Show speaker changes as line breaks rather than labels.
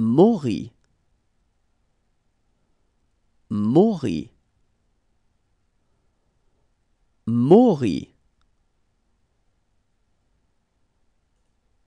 Mori. Mori. Mori.